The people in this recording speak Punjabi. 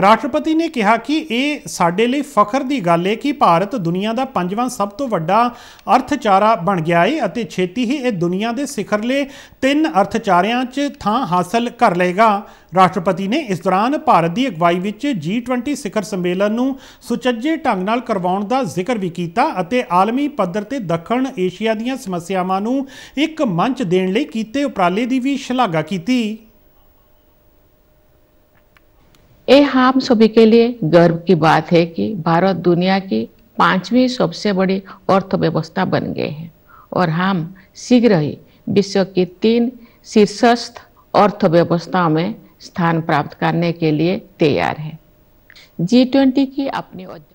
ਰਾਸ਼ਟਰਪਤੀ ਨੇ ਕਿਹਾ ਕਿ ਇਹ ਸਾਡੇ ਲਈ ਫਖਰ ਦੀ ਗੱਲ ਹੈ ਕਿ ਭਾਰਤ ਦੁਨੀਆ ਦਾ ਪੰਜਵਾਂ ਸਭ ਤੋਂ ਵੱਡਾ ਅਰਥਚਾਰਾ ਬਣ ਗਿਆ ਹੈ ਅਤੇ ਛੇਤੀ ਹੀ ਇਹ ਦੁਨੀਆ ਦੇ ਸਿਖਰਲੇ ਤਿੰਨ ਅਰਥਚਾਰਿਆਂ 'ਚ ਥਾਂ ਹਾਸਲ ਕਰ ਲਏਗਾ ਰਾਸ਼ਟਰਪਤੀ ਨੇ ਇਸ ਦੌਰਾਨ ਭਾਰਤ ਦੀ ਅਗਵਾਈ ਵਿੱਚ G20 ਸਿਖਰ ਸੰਮੇਲਨ ਨੂੰ ਸੁਚੱਜੇ ਢੰਗ ਨਾਲ ਕਰਵਾਉਣ ਦਾ ਜ਼ਿਕਰ ਵੀ ਕੀਤਾ ਅਤੇ ਆਲਮੀ ਪੱਧਰ ਤੇ ਦੱਖਣ ਏਸ਼ੀਆ ਦੀਆਂ ਸਮੱਸਿਆਵਾਂ ਨੂੰ ਇੱਕ ਮੰਚ ਦੇਣ ਲਈ ਕੀਤੇ ਉਪਰਾਲੇ ਦੀ ਵੀ ਸ਼ਲਾਘਾ ਕੀਤੀ ये हम सभी के लिए गर्व की बात है कि भारत दुनिया की पांचवी सबसे बड़ी अर्थव्यवस्था बन गए हैं और हम शीघ्र ही विश्व की तीन शीर्षस्थ अर्थव्यवस्थाओं में स्थान प्राप्त करने के लिए तैयार हैं जी ट्वेंटी की अपनी